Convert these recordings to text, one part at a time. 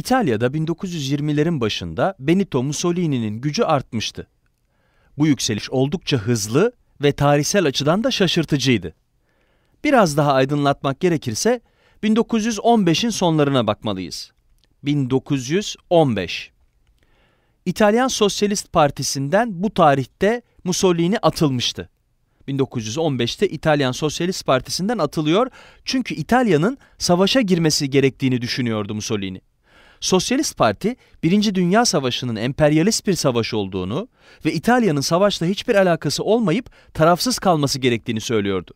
İtalya'da 1920'lerin başında Benito Mussolini'nin gücü artmıştı. Bu yükseliş oldukça hızlı ve tarihsel açıdan da şaşırtıcıydı. Biraz daha aydınlatmak gerekirse 1915'in sonlarına bakmalıyız. 1915 İtalyan Sosyalist Partisi'nden bu tarihte Mussolini atılmıştı. 1915'te İtalyan Sosyalist Partisi'nden atılıyor çünkü İtalya'nın savaşa girmesi gerektiğini düşünüyordu Mussolini. Sosyalist Parti, Birinci Dünya Savaşı'nın emperyalist bir savaş olduğunu ve İtalya'nın savaşla hiçbir alakası olmayıp tarafsız kalması gerektiğini söylüyordu.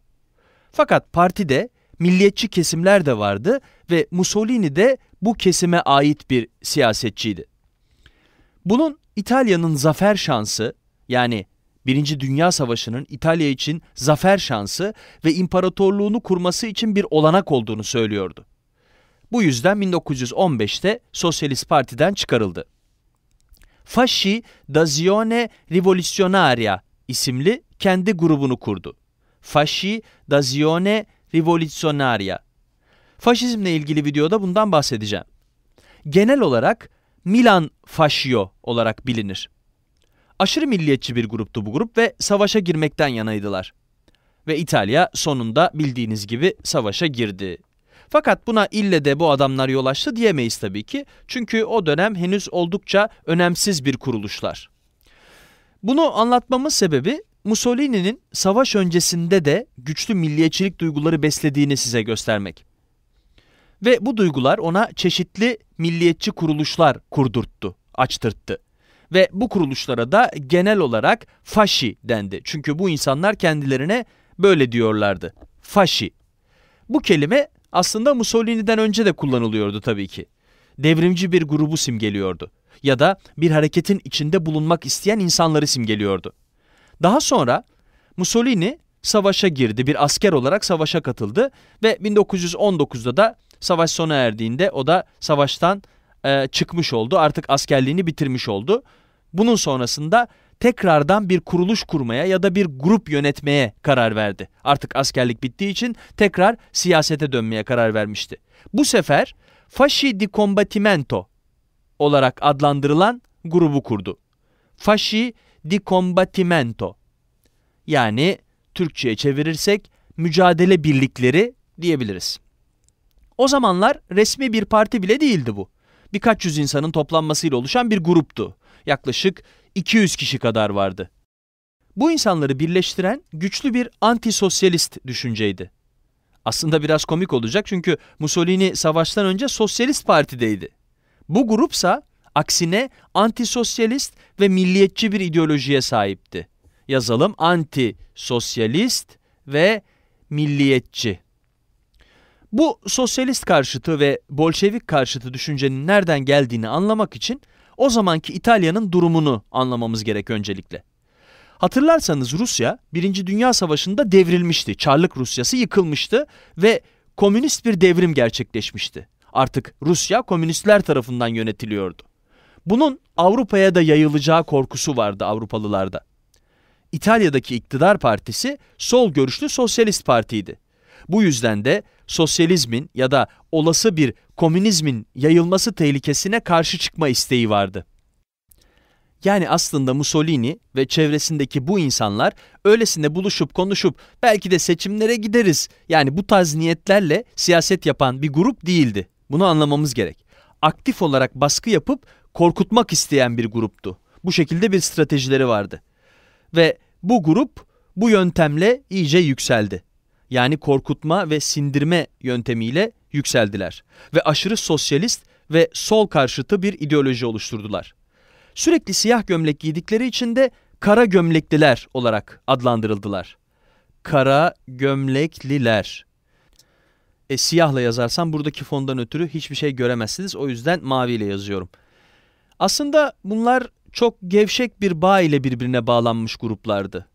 Fakat partide milliyetçi kesimler de vardı ve Mussolini de bu kesime ait bir siyasetçiydi. Bunun İtalya'nın zafer şansı yani Birinci Dünya Savaşı'nın İtalya için zafer şansı ve imparatorluğunu kurması için bir olanak olduğunu söylüyordu. Bu yüzden 1915'te Sosyalist Parti'den çıkarıldı. Fasci d'Azione Rivoluzionaria isimli kendi grubunu kurdu. Fasci d'Azione Rivoluzionaria. Faşizmle ilgili videoda bundan bahsedeceğim. Genel olarak Milan Fascio olarak bilinir. Aşırı milliyetçi bir gruptu bu grup ve savaşa girmekten yanaydılar. Ve İtalya sonunda bildiğiniz gibi savaşa girdi. Fakat buna ille de bu adamlar yol açtı diyemeyiz tabii ki. Çünkü o dönem henüz oldukça önemsiz bir kuruluşlar. Bunu anlatmamın sebebi Mussolini'nin savaş öncesinde de güçlü milliyetçilik duyguları beslediğini size göstermek. Ve bu duygular ona çeşitli milliyetçi kuruluşlar kurdurttu, açtırttı. Ve bu kuruluşlara da genel olarak faşi dendi. Çünkü bu insanlar kendilerine böyle diyorlardı. Faşi. Bu kelime aslında Mussolini'den önce de kullanılıyordu tabii ki. Devrimci bir grubu simgeliyordu ya da bir hareketin içinde bulunmak isteyen insanları simgeliyordu. Daha sonra Mussolini savaşa girdi, bir asker olarak savaşa katıldı ve 1919'da da savaş sona erdiğinde o da savaştan e, çıkmış oldu. Artık askerliğini bitirmiş oldu. Bunun sonrasında tekrardan bir kuruluş kurmaya ya da bir grup yönetmeye karar verdi. Artık askerlik bittiği için tekrar siyasete dönmeye karar vermişti. Bu sefer Fasci di Combattimento olarak adlandırılan grubu kurdu. Fasci di Combattimento yani Türkçe'ye çevirirsek mücadele birlikleri diyebiliriz. O zamanlar resmi bir parti bile değildi bu. Birkaç yüz insanın toplanmasıyla oluşan bir gruptu yaklaşık 200 kişi kadar vardı. Bu insanları birleştiren güçlü bir antisosyalist düşünceydi. Aslında biraz komik olacak çünkü Mussolini savaştan önce Sosyalist Parti'deydi. Bu grupsa aksine antisosyalist ve milliyetçi bir ideolojiye sahipti. Yazalım anti-sosyalist ve milliyetçi. Bu sosyalist karşıtı ve bolşevik karşıtı düşüncenin nereden geldiğini anlamak için o zamanki İtalya'nın durumunu anlamamız gerek öncelikle. Hatırlarsanız Rusya 1. Dünya Savaşı'nda devrilmişti. Çarlık Rusyası yıkılmıştı ve komünist bir devrim gerçekleşmişti. Artık Rusya komünistler tarafından yönetiliyordu. Bunun Avrupa'ya da yayılacağı korkusu vardı Avrupalılarda. İtalya'daki iktidar partisi sol görüşlü sosyalist partiydi. Bu yüzden de sosyalizmin ya da olası bir komünizmin yayılması tehlikesine karşı çıkma isteği vardı. Yani aslında Mussolini ve çevresindeki bu insanlar öylesine buluşup konuşup belki de seçimlere gideriz. Yani bu tarz niyetlerle siyaset yapan bir grup değildi. Bunu anlamamız gerek. Aktif olarak baskı yapıp korkutmak isteyen bir gruptu. Bu şekilde bir stratejileri vardı. Ve bu grup bu yöntemle iyice yükseldi. Yani korkutma ve sindirme yöntemiyle yükseldiler ve aşırı sosyalist ve sol karşıtı bir ideoloji oluşturdular. Sürekli siyah gömlek giydikleri için de kara gömlekliler olarak adlandırıldılar. Kara gömlekliler. E, siyahla yazarsam buradaki fondan ötürü hiçbir şey göremezsiniz. O yüzden maviyle yazıyorum. Aslında bunlar çok gevşek bir bağ ile birbirine bağlanmış gruplardı.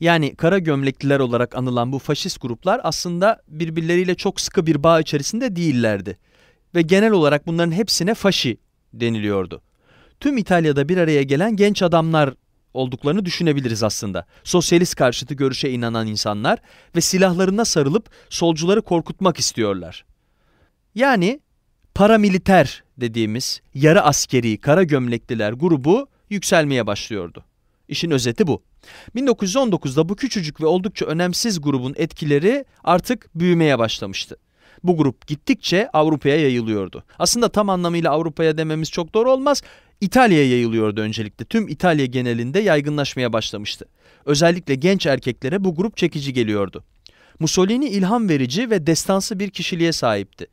Yani kara gömlekliler olarak anılan bu faşist gruplar aslında birbirleriyle çok sıkı bir bağ içerisinde değillerdi. Ve genel olarak bunların hepsine faşi deniliyordu. Tüm İtalya'da bir araya gelen genç adamlar olduklarını düşünebiliriz aslında. Sosyalist karşıtı görüşe inanan insanlar ve silahlarına sarılıp solcuları korkutmak istiyorlar. Yani paramiliter dediğimiz yarı askeri kara gömlekliler grubu yükselmeye başlıyordu. İşin özeti bu. 1919'da bu küçücük ve oldukça önemsiz grubun etkileri artık büyümeye başlamıştı. Bu grup gittikçe Avrupa'ya yayılıyordu. Aslında tam anlamıyla Avrupa'ya dememiz çok doğru olmaz. İtalya'ya yayılıyordu öncelikle. Tüm İtalya genelinde yaygınlaşmaya başlamıştı. Özellikle genç erkeklere bu grup çekici geliyordu. Mussolini ilham verici ve destansı bir kişiliğe sahipti.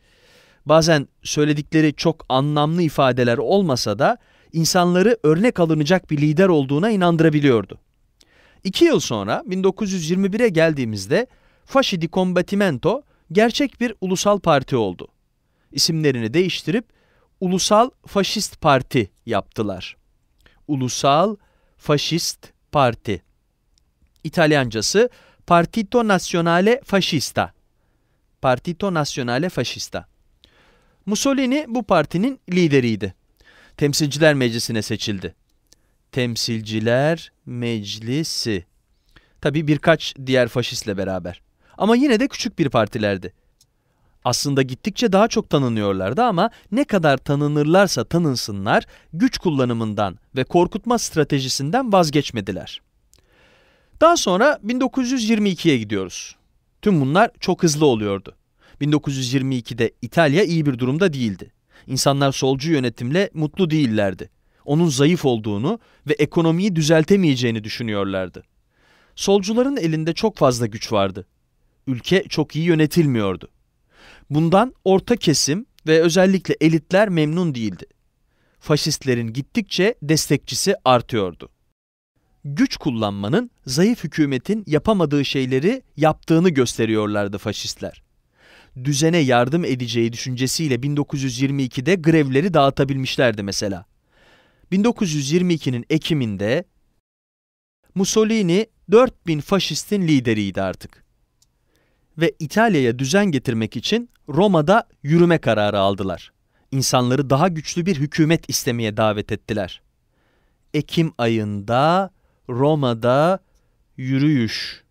Bazen söyledikleri çok anlamlı ifadeler olmasa da insanları örnek alınacak bir lider olduğuna inandırabiliyordu. İki yıl sonra 1921'e geldiğimizde Fasci di Combattimento gerçek bir ulusal parti oldu. İsimlerini değiştirip Ulusal Faşist Parti yaptılar. Ulusal Faşist Parti. İtalyancası Partito Nazionale Fascista. Partito Nazionale Fascista. Mussolini bu partinin lideriydi. Temsilciler Meclisi'ne seçildi. Temsilciler Meclisi. Tabi birkaç diğer faşistle beraber. Ama yine de küçük bir partilerdi. Aslında gittikçe daha çok tanınıyorlardı ama ne kadar tanınırlarsa tanınsınlar güç kullanımından ve korkutma stratejisinden vazgeçmediler. Daha sonra 1922'ye gidiyoruz. Tüm bunlar çok hızlı oluyordu. 1922'de İtalya iyi bir durumda değildi. İnsanlar solcu yönetimle mutlu değillerdi onun zayıf olduğunu ve ekonomiyi düzeltemeyeceğini düşünüyorlardı. Solcuların elinde çok fazla güç vardı. Ülke çok iyi yönetilmiyordu. Bundan orta kesim ve özellikle elitler memnun değildi. Faşistlerin gittikçe destekçisi artıyordu. Güç kullanmanın zayıf hükümetin yapamadığı şeyleri yaptığını gösteriyorlardı faşistler düzene yardım edeceği düşüncesiyle 1922'de grevleri dağıtabilmişlerdi mesela. 1922'nin Ekim'inde Mussolini 4000 faşistin lideriydi artık. Ve İtalya'ya düzen getirmek için Roma'da yürüme kararı aldılar. İnsanları daha güçlü bir hükümet istemeye davet ettiler. Ekim ayında Roma'da yürüyüş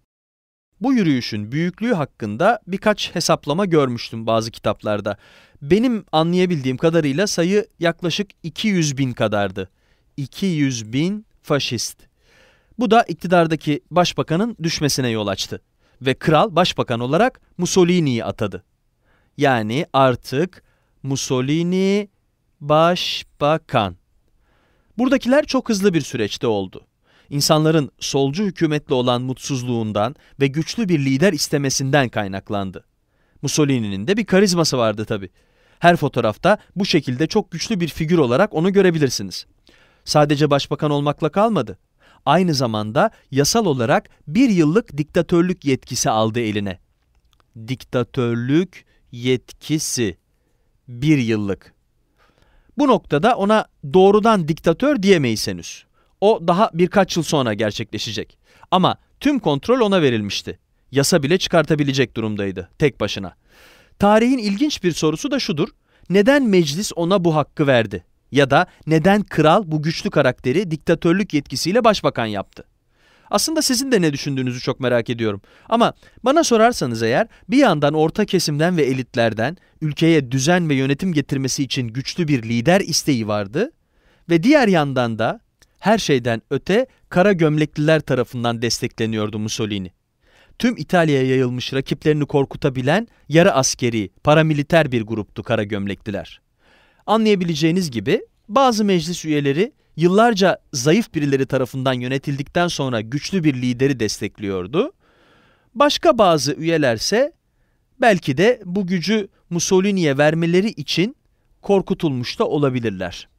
bu yürüyüşün büyüklüğü hakkında birkaç hesaplama görmüştüm bazı kitaplarda. Benim anlayabildiğim kadarıyla sayı yaklaşık 200 bin kadardı. 200 bin faşist. Bu da iktidardaki başbakanın düşmesine yol açtı. Ve kral başbakan olarak Mussolini'yi atadı. Yani artık Mussolini başbakan. Buradakiler çok hızlı bir süreçte oldu insanların solcu hükümetle olan mutsuzluğundan ve güçlü bir lider istemesinden kaynaklandı. Mussolini'nin de bir karizması vardı tabi. Her fotoğrafta bu şekilde çok güçlü bir figür olarak onu görebilirsiniz. Sadece başbakan olmakla kalmadı. Aynı zamanda yasal olarak bir yıllık diktatörlük yetkisi aldı eline. Diktatörlük yetkisi. Bir yıllık. Bu noktada ona doğrudan diktatör diyemeyiz henüz. O daha birkaç yıl sonra gerçekleşecek. Ama tüm kontrol ona verilmişti. Yasa bile çıkartabilecek durumdaydı tek başına. Tarihin ilginç bir sorusu da şudur. Neden meclis ona bu hakkı verdi? Ya da neden kral bu güçlü karakteri diktatörlük yetkisiyle başbakan yaptı? Aslında sizin de ne düşündüğünüzü çok merak ediyorum. Ama bana sorarsanız eğer bir yandan orta kesimden ve elitlerden ülkeye düzen ve yönetim getirmesi için güçlü bir lider isteği vardı ve diğer yandan da her şeyden öte kara gömlekliler tarafından destekleniyordu Mussolini. Tüm İtalya'ya yayılmış rakiplerini korkutabilen yarı askeri, paramiliter bir gruptu kara gömlekliler. Anlayabileceğiniz gibi bazı meclis üyeleri yıllarca zayıf birileri tarafından yönetildikten sonra güçlü bir lideri destekliyordu. Başka bazı üyelerse belki de bu gücü Mussolini'ye vermeleri için korkutulmuş da olabilirler.